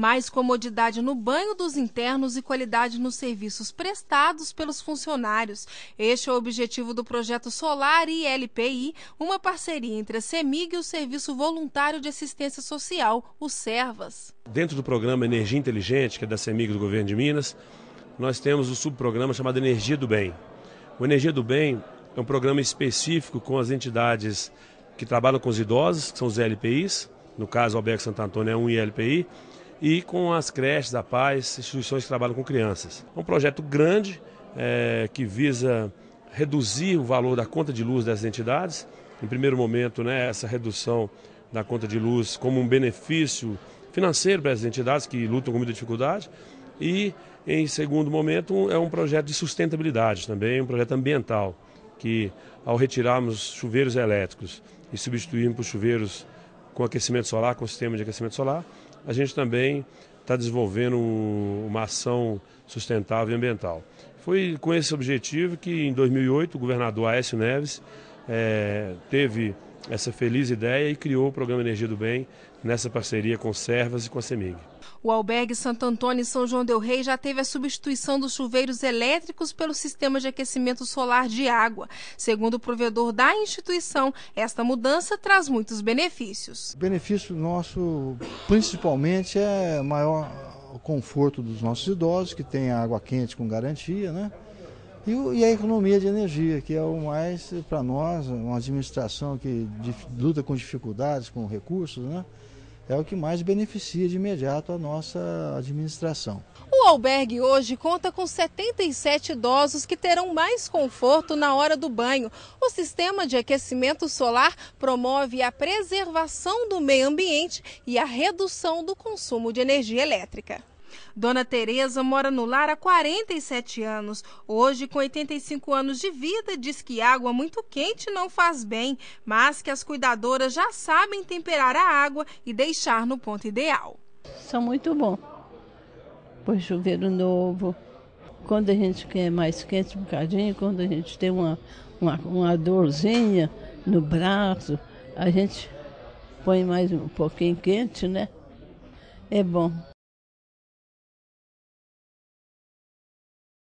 mais comodidade no banho dos internos e qualidade nos serviços prestados pelos funcionários. Este é o objetivo do projeto Solar e LPI, uma parceria entre a CEMIG e o Serviço Voluntário de Assistência Social, o SERVAS. Dentro do programa Energia Inteligente, que é da CEMIG do Governo de Minas, nós temos o um subprograma chamado Energia do Bem. O Energia do Bem é um programa específico com as entidades que trabalham com os idosos, que são os LPIs, no caso, o Albergue Santo Antônio é um ILPI, e com as creches da paz, instituições que trabalham com crianças. É um projeto grande é, que visa reduzir o valor da conta de luz das entidades. Em primeiro momento, né, essa redução da conta de luz como um benefício financeiro para as entidades que lutam com muita dificuldade. E, em segundo momento, é um projeto de sustentabilidade também, um projeto ambiental, que ao retirarmos chuveiros elétricos e substituirmos por chuveiros com aquecimento solar, com o sistema de aquecimento solar, a gente também está desenvolvendo uma ação sustentável e ambiental. Foi com esse objetivo que, em 2008, o governador Aécio Neves é, teve essa feliz ideia e criou o programa Energia do Bem nessa parceria com Servas e com a CEMIG. O albergue Santo Antônio e São João del Rei já teve a substituição dos chuveiros elétricos pelo sistema de aquecimento solar de água. Segundo o provedor da instituição, esta mudança traz muitos benefícios. O benefício nosso, principalmente, é maior conforto dos nossos idosos, que tem água quente com garantia, né? E, e, a economia de energia, que é o mais, para nós, uma administração que dif, luta com dificuldades, com recursos, né? é o que mais beneficia de imediato a nossa administração. O albergue hoje conta com 77 idosos que terão mais conforto na hora do banho. O sistema de aquecimento solar promove a preservação do meio ambiente e a redução do consumo de energia elétrica. Dona Tereza mora no lar há 47 anos. Hoje, com 85 anos de vida, diz que água muito quente não faz bem, mas que as cuidadoras já sabem temperar a água e deixar no ponto ideal. São muito bom. Pois chuveiro novo. Quando a gente quer mais quente um bocadinho, quando a gente tem uma, uma, uma dorzinha no braço, a gente põe mais um pouquinho quente, né? É bom.